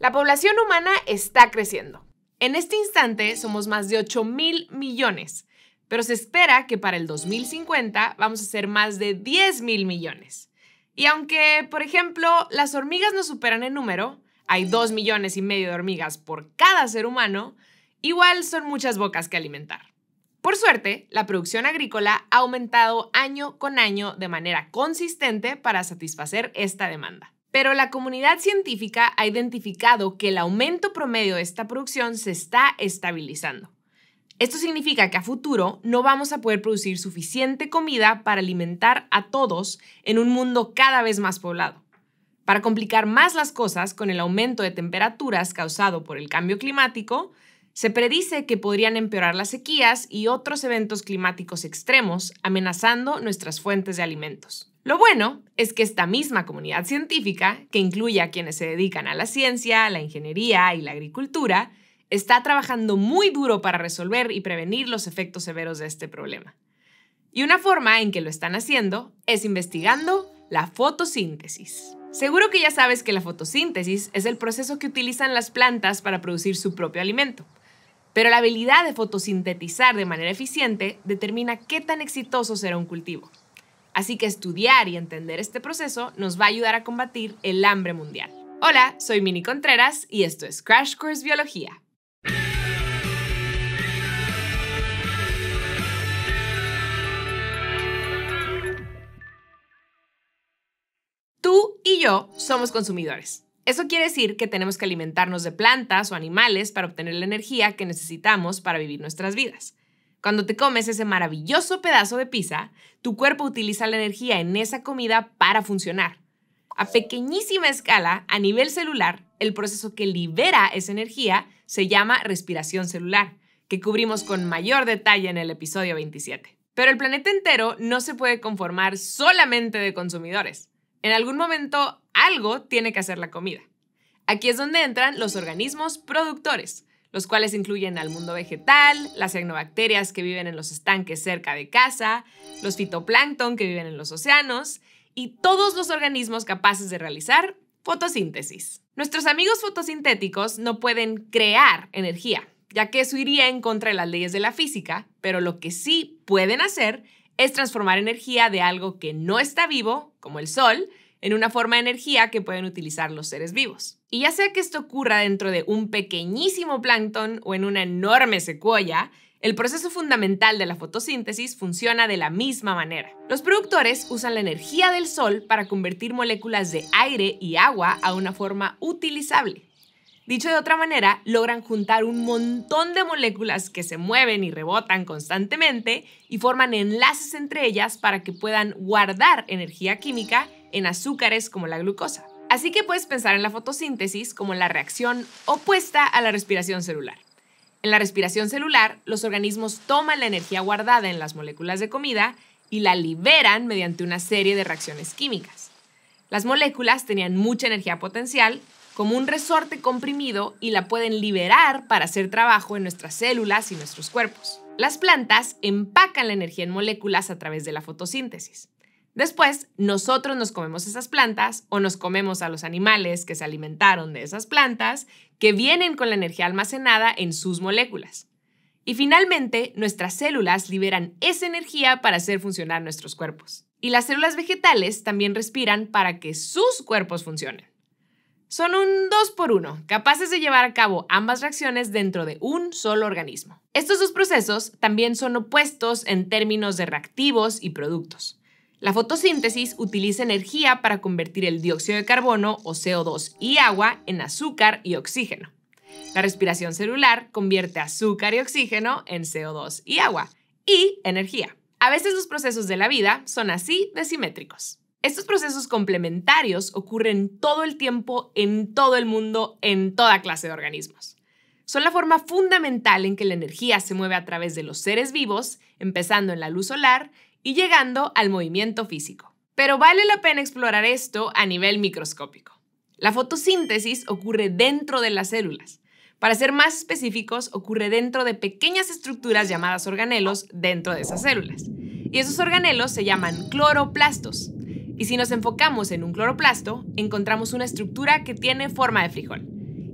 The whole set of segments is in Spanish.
La población humana está creciendo. En este instante somos más de 8 mil millones, pero se espera que para el 2050 vamos a ser más de 10 mil millones. Y aunque, por ejemplo, las hormigas no superan en número, hay 2 millones y medio de hormigas por cada ser humano, igual son muchas bocas que alimentar. Por suerte, la producción agrícola ha aumentado año con año de manera consistente para satisfacer esta demanda. Pero la comunidad científica ha identificado que el aumento promedio de esta producción se está estabilizando. Esto significa que a futuro no vamos a poder producir suficiente comida para alimentar a todos en un mundo cada vez más poblado. Para complicar más las cosas con el aumento de temperaturas causado por el cambio climático, se predice que podrían empeorar las sequías y otros eventos climáticos extremos, amenazando nuestras fuentes de alimentos. Lo bueno es que esta misma comunidad científica, que incluye a quienes se dedican a la ciencia, la ingeniería y la agricultura, está trabajando muy duro para resolver y prevenir los efectos severos de este problema. Y una forma en que lo están haciendo es investigando la fotosíntesis. Seguro que ya sabes que la fotosíntesis es el proceso que utilizan las plantas para producir su propio alimento. Pero la habilidad de fotosintetizar de manera eficiente determina qué tan exitoso será un cultivo. Así que estudiar y entender este proceso nos va a ayudar a combatir el hambre mundial. Hola, soy Mini Contreras y esto es Crash Course Biología. Tú y yo somos consumidores. Eso quiere decir que tenemos que alimentarnos de plantas o animales para obtener la energía que necesitamos para vivir nuestras vidas. Cuando te comes ese maravilloso pedazo de pizza, tu cuerpo utiliza la energía en esa comida para funcionar. A pequeñísima escala, a nivel celular, el proceso que libera esa energía se llama respiración celular, que cubrimos con mayor detalle en el episodio 27. Pero el planeta entero no se puede conformar solamente de consumidores. En algún momento algo tiene que hacer la comida. Aquí es donde entran los organismos productores, los cuales incluyen al mundo vegetal, las cianobacterias que viven en los estanques cerca de casa, los fitoplancton que viven en los océanos y todos los organismos capaces de realizar fotosíntesis. Nuestros amigos fotosintéticos no pueden crear energía, ya que eso iría en contra de las leyes de la física, pero lo que sí pueden hacer es transformar energía de algo que no está vivo, como el sol, en una forma de energía que pueden utilizar los seres vivos. Y ya sea que esto ocurra dentro de un pequeñísimo plancton o en una enorme secuoya, el proceso fundamental de la fotosíntesis funciona de la misma manera. Los productores usan la energía del sol para convertir moléculas de aire y agua a una forma utilizable. Dicho de otra manera, logran juntar un montón de moléculas que se mueven y rebotan constantemente y forman enlaces entre ellas para que puedan guardar energía química en azúcares como la glucosa. Así que puedes pensar en la fotosíntesis como la reacción opuesta a la respiración celular. En la respiración celular, los organismos toman la energía guardada en las moléculas de comida y la liberan mediante una serie de reacciones químicas. Las moléculas tenían mucha energía potencial, como un resorte comprimido, y la pueden liberar para hacer trabajo en nuestras células y nuestros cuerpos. Las plantas empacan la energía en moléculas a través de la fotosíntesis. Después, nosotros nos comemos esas plantas o nos comemos a los animales que se alimentaron de esas plantas que vienen con la energía almacenada en sus moléculas. Y finalmente, nuestras células liberan esa energía para hacer funcionar nuestros cuerpos. Y las células vegetales también respiran para que sus cuerpos funcionen. Son un 2 por uno, capaces de llevar a cabo ambas reacciones dentro de un solo organismo. Estos dos procesos también son opuestos en términos de reactivos y productos. La fotosíntesis utiliza energía para convertir el dióxido de carbono o CO2 y agua en azúcar y oxígeno. La respiración celular convierte azúcar y oxígeno en CO2 y agua y energía. A veces los procesos de la vida son así de simétricos. Estos procesos complementarios ocurren todo el tiempo, en todo el mundo, en toda clase de organismos. Son la forma fundamental en que la energía se mueve a través de los seres vivos, empezando en la luz solar y llegando al movimiento físico. Pero vale la pena explorar esto a nivel microscópico. La fotosíntesis ocurre dentro de las células. Para ser más específicos, ocurre dentro de pequeñas estructuras llamadas organelos dentro de esas células. Y esos organelos se llaman cloroplastos. Y si nos enfocamos en un cloroplasto, encontramos una estructura que tiene forma de frijol.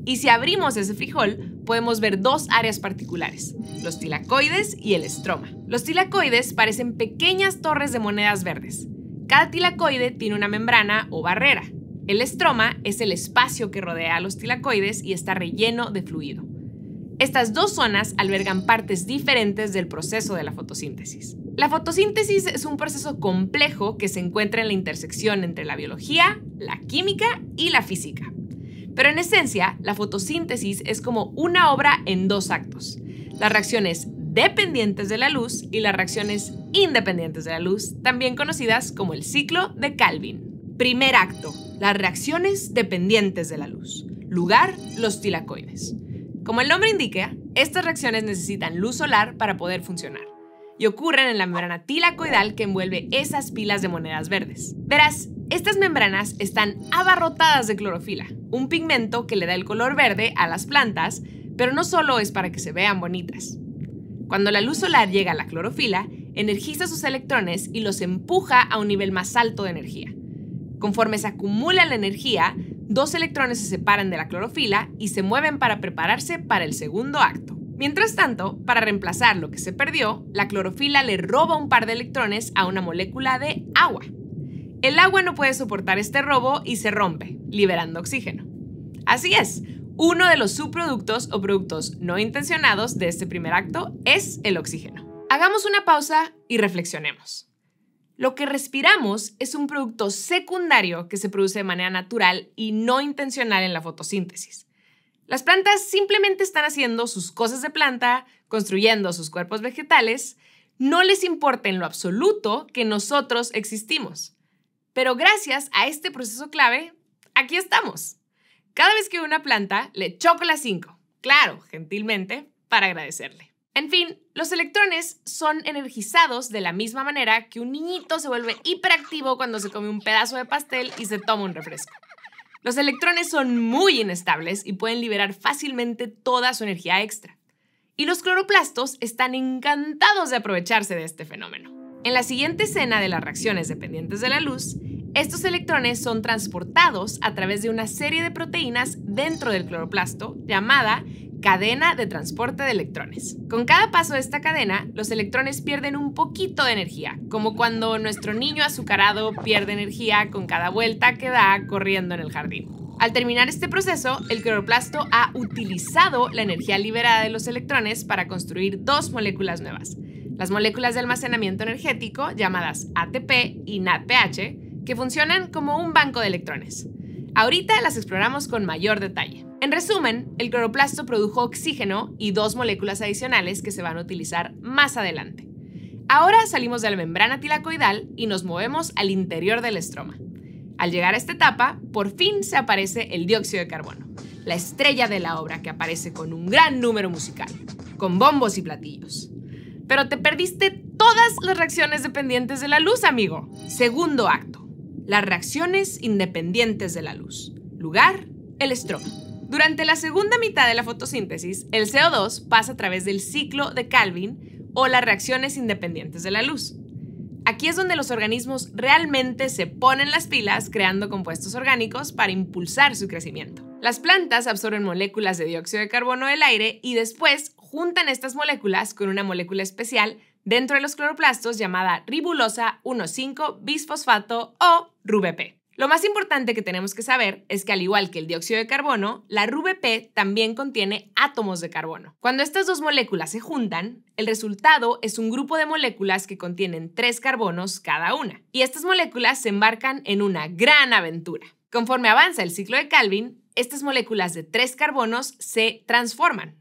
Y si abrimos ese frijol, podemos ver dos áreas particulares, los tilacoides y el estroma. Los tilacoides parecen pequeñas torres de monedas verdes. Cada tilacoide tiene una membrana o barrera. El estroma es el espacio que rodea a los tilacoides y está relleno de fluido. Estas dos zonas albergan partes diferentes del proceso de la fotosíntesis. La fotosíntesis es un proceso complejo que se encuentra en la intersección entre la biología, la química y la física. Pero en esencia, la fotosíntesis es como una obra en dos actos. Las reacciones dependientes de la luz y las reacciones independientes de la luz, también conocidas como el ciclo de Calvin. Primer acto, las reacciones dependientes de la luz. Lugar, los tilacoides. Como el nombre indica, estas reacciones necesitan luz solar para poder funcionar y ocurren en la membrana tilacoidal que envuelve esas pilas de monedas verdes. Verás, estas membranas están abarrotadas de clorofila, un pigmento que le da el color verde a las plantas, pero no solo es para que se vean bonitas. Cuando la luz solar llega a la clorofila, energiza sus electrones y los empuja a un nivel más alto de energía. Conforme se acumula la energía, dos electrones se separan de la clorofila y se mueven para prepararse para el segundo acto. Mientras tanto, para reemplazar lo que se perdió, la clorofila le roba un par de electrones a una molécula de agua. El agua no puede soportar este robo y se rompe, liberando oxígeno. Así es, uno de los subproductos o productos no intencionados de este primer acto es el oxígeno. Hagamos una pausa y reflexionemos. Lo que respiramos es un producto secundario que se produce de manera natural y no intencional en la fotosíntesis. Las plantas simplemente están haciendo sus cosas de planta, construyendo sus cuerpos vegetales, no les importa en lo absoluto que nosotros existimos. Pero gracias a este proceso clave, aquí estamos. Cada vez que una planta, le choca las 5, claro, gentilmente, para agradecerle. En fin, los electrones son energizados de la misma manera que un niñito se vuelve hiperactivo cuando se come un pedazo de pastel y se toma un refresco. Los electrones son muy inestables y pueden liberar fácilmente toda su energía extra. Y los cloroplastos están encantados de aprovecharse de este fenómeno. En la siguiente escena de las reacciones dependientes de la luz, estos electrones son transportados a través de una serie de proteínas dentro del cloroplasto llamada cadena de transporte de electrones. Con cada paso de esta cadena, los electrones pierden un poquito de energía, como cuando nuestro niño azucarado pierde energía con cada vuelta que da corriendo en el jardín. Al terminar este proceso, el cloroplasto ha utilizado la energía liberada de los electrones para construir dos moléculas nuevas, las moléculas de almacenamiento energético llamadas ATP y NADPH, que funcionan como un banco de electrones. Ahorita las exploramos con mayor detalle. En resumen, el cloroplasto produjo oxígeno y dos moléculas adicionales que se van a utilizar más adelante. Ahora salimos de la membrana tilacoidal y nos movemos al interior del estroma. Al llegar a esta etapa, por fin se aparece el dióxido de carbono, la estrella de la obra que aparece con un gran número musical, con bombos y platillos. Pero te perdiste todas las reacciones dependientes de la luz, amigo. Segundo acto las reacciones independientes de la luz. Lugar, el estroma. Durante la segunda mitad de la fotosíntesis, el CO2 pasa a través del ciclo de Calvin o las reacciones independientes de la luz. Aquí es donde los organismos realmente se ponen las pilas creando compuestos orgánicos para impulsar su crecimiento. Las plantas absorben moléculas de dióxido de carbono del aire y después juntan estas moléculas con una molécula especial dentro de los cloroplastos llamada ribulosa 1,5 bisfosfato o RUBP. Lo más importante que tenemos que saber es que al igual que el dióxido de carbono, la RUBP también contiene átomos de carbono. Cuando estas dos moléculas se juntan, el resultado es un grupo de moléculas que contienen tres carbonos cada una. Y estas moléculas se embarcan en una gran aventura. Conforme avanza el ciclo de Calvin, estas moléculas de tres carbonos se transforman,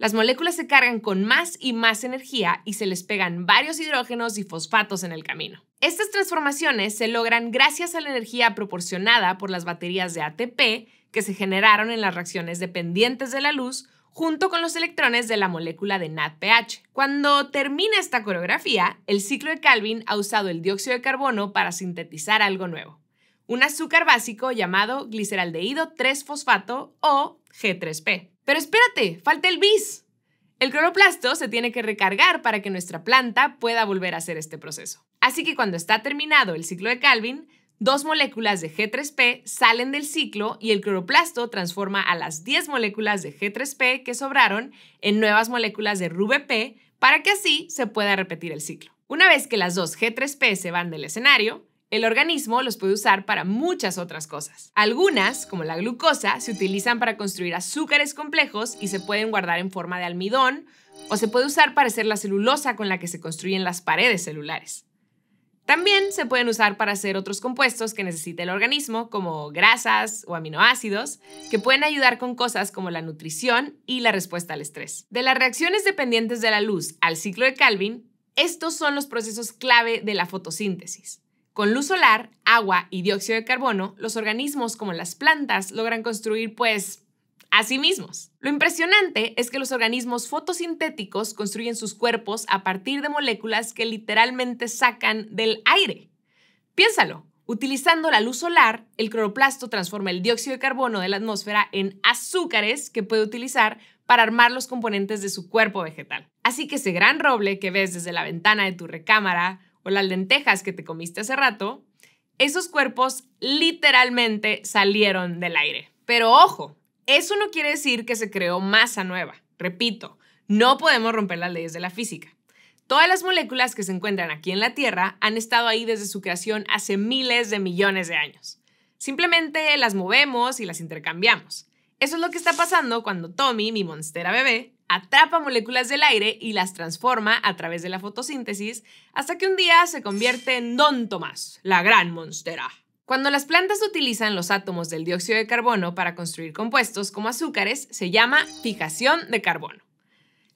las moléculas se cargan con más y más energía y se les pegan varios hidrógenos y fosfatos en el camino. Estas transformaciones se logran gracias a la energía proporcionada por las baterías de ATP que se generaron en las reacciones dependientes de la luz junto con los electrones de la molécula de NADPH. Cuando termina esta coreografía, el ciclo de Calvin ha usado el dióxido de carbono para sintetizar algo nuevo, un azúcar básico llamado gliceraldehído 3-fosfato o G3P. Pero espérate, falta el bis. El cloroplasto se tiene que recargar para que nuestra planta pueda volver a hacer este proceso. Así que cuando está terminado el ciclo de Calvin, dos moléculas de G3P salen del ciclo y el cloroplasto transforma a las 10 moléculas de G3P que sobraron en nuevas moléculas de RUBP para que así se pueda repetir el ciclo. Una vez que las dos G3P se van del escenario, el organismo los puede usar para muchas otras cosas. Algunas, como la glucosa, se utilizan para construir azúcares complejos y se pueden guardar en forma de almidón o se puede usar para hacer la celulosa con la que se construyen las paredes celulares. También se pueden usar para hacer otros compuestos que necesita el organismo, como grasas o aminoácidos, que pueden ayudar con cosas como la nutrición y la respuesta al estrés. De las reacciones dependientes de la luz al ciclo de Calvin, estos son los procesos clave de la fotosíntesis. Con luz solar, agua y dióxido de carbono, los organismos como las plantas logran construir, pues, a sí mismos. Lo impresionante es que los organismos fotosintéticos construyen sus cuerpos a partir de moléculas que literalmente sacan del aire. Piénsalo, utilizando la luz solar, el cloroplasto transforma el dióxido de carbono de la atmósfera en azúcares que puede utilizar para armar los componentes de su cuerpo vegetal. Así que ese gran roble que ves desde la ventana de tu recámara, o las lentejas que te comiste hace rato, esos cuerpos literalmente salieron del aire. Pero ojo, eso no quiere decir que se creó masa nueva. Repito, no podemos romper las leyes de la física. Todas las moléculas que se encuentran aquí en la Tierra han estado ahí desde su creación hace miles de millones de años. Simplemente las movemos y las intercambiamos. Eso es lo que está pasando cuando Tommy, mi monstera bebé, atrapa moléculas del aire y las transforma a través de la fotosíntesis hasta que un día se convierte en Don Tomás, la gran monstera. Cuando las plantas utilizan los átomos del dióxido de carbono para construir compuestos como azúcares, se llama fijación de carbono.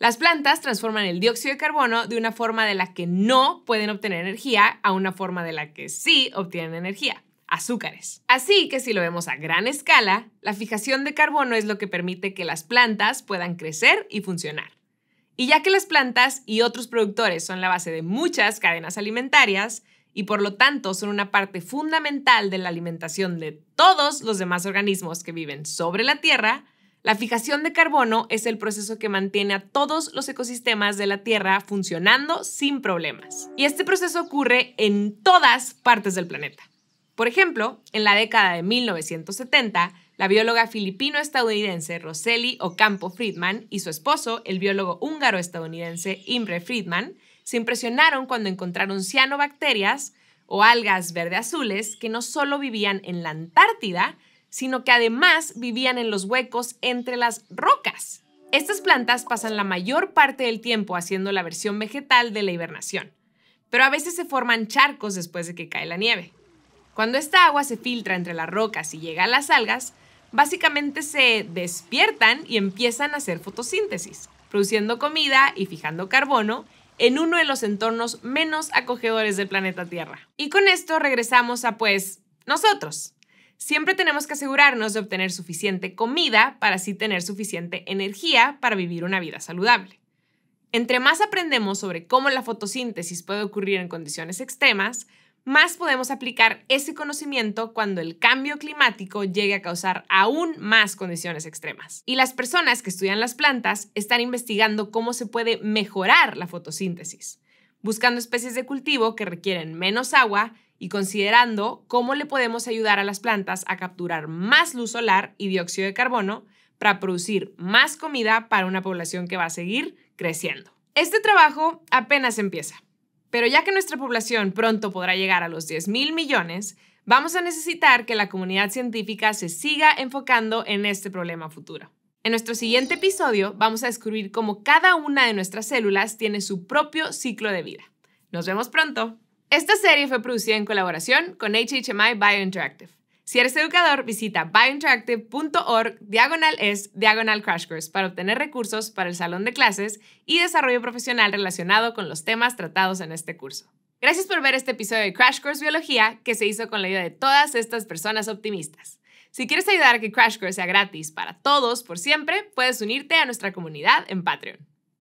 Las plantas transforman el dióxido de carbono de una forma de la que no pueden obtener energía a una forma de la que sí obtienen energía azúcares. Así que si lo vemos a gran escala, la fijación de carbono es lo que permite que las plantas puedan crecer y funcionar. Y ya que las plantas y otros productores son la base de muchas cadenas alimentarias y por lo tanto son una parte fundamental de la alimentación de todos los demás organismos que viven sobre la Tierra, la fijación de carbono es el proceso que mantiene a todos los ecosistemas de la Tierra funcionando sin problemas. Y este proceso ocurre en todas partes del planeta. Por ejemplo, en la década de 1970, la bióloga filipino-estadounidense Roseli Ocampo Friedman y su esposo, el biólogo húngaro-estadounidense Imre Friedman, se impresionaron cuando encontraron cianobacterias o algas verde-azules que no solo vivían en la Antártida, sino que además vivían en los huecos entre las rocas. Estas plantas pasan la mayor parte del tiempo haciendo la versión vegetal de la hibernación, pero a veces se forman charcos después de que cae la nieve. Cuando esta agua se filtra entre las rocas y llega a las algas, básicamente se despiertan y empiezan a hacer fotosíntesis, produciendo comida y fijando carbono en uno de los entornos menos acogedores del planeta Tierra. Y con esto regresamos a pues nosotros. Siempre tenemos que asegurarnos de obtener suficiente comida para así tener suficiente energía para vivir una vida saludable. Entre más aprendemos sobre cómo la fotosíntesis puede ocurrir en condiciones extremas, más podemos aplicar ese conocimiento cuando el cambio climático llegue a causar aún más condiciones extremas. Y las personas que estudian las plantas están investigando cómo se puede mejorar la fotosíntesis, buscando especies de cultivo que requieren menos agua y considerando cómo le podemos ayudar a las plantas a capturar más luz solar y dióxido de carbono para producir más comida para una población que va a seguir creciendo. Este trabajo apenas empieza. Pero ya que nuestra población pronto podrá llegar a los 10 mil millones, vamos a necesitar que la comunidad científica se siga enfocando en este problema futuro. En nuestro siguiente episodio vamos a descubrir cómo cada una de nuestras células tiene su propio ciclo de vida. Nos vemos pronto. Esta serie fue producida en colaboración con HHMI Biointeractive. Si eres educador, visita biointeractive.org diagonal es diagonal crash course para obtener recursos para el salón de clases y desarrollo profesional relacionado con los temas tratados en este curso. Gracias por ver este episodio de Crash Course Biología que se hizo con la ayuda de todas estas personas optimistas. Si quieres ayudar a que Crash Course sea gratis para todos por siempre, puedes unirte a nuestra comunidad en Patreon.